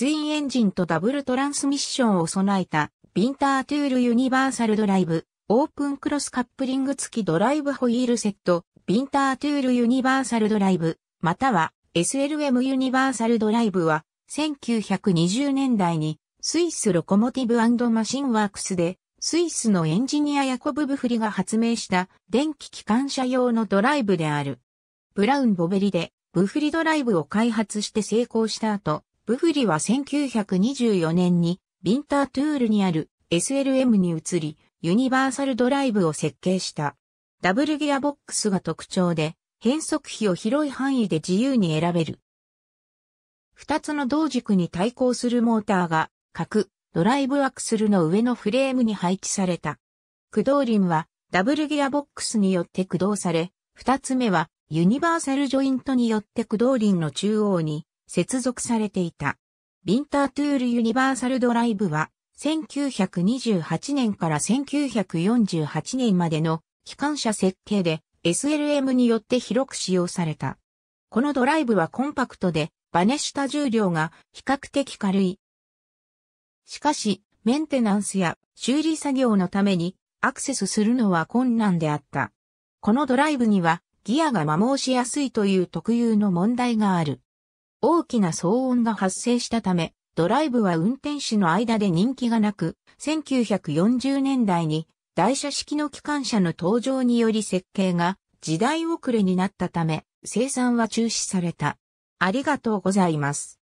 ツインエンジンとダブルトランスミッションを備えた、ビンタートゥールユニバーサルドライブ、オープンクロスカップリング付きドライブホイールセット、ビンタートゥールユニバーサルドライブ、または SLM ユニバーサルドライブは、1920年代にスイスロコモティブマシンワークスで、スイスのエンジニアヤコブ・ブフリが発明した電気機関車用のドライブである。ブラウン・ボベリで、ブフリドライブを開発して成功した後、ブフリは1924年にビンタートゥールにある SLM に移り、ユニバーサルドライブを設計した。ダブルギアボックスが特徴で、変速比を広い範囲で自由に選べる。二つの同軸に対抗するモーターが、各ドライブアクスルの上のフレームに配置された。駆動輪はダブルギアボックスによって駆動され、二つ目はユニバーサルジョイントによって駆動輪の中央に接続されていた。ビンタートゥールユニバーサルドライブは、1928年から1948年までの機関車設計で SLM によって広く使用された。このドライブはコンパクトで、バネした重量が比較的軽い。しかし、メンテナンスや修理作業のためにアクセスするのは困難であった。このドライブにはギアが摩耗しやすいという特有の問題がある。大きな騒音が発生したため、ドライブは運転手の間で人気がなく、1940年代に台車式の機関車の登場により設計が時代遅れになったため、生産は中止された。ありがとうございます。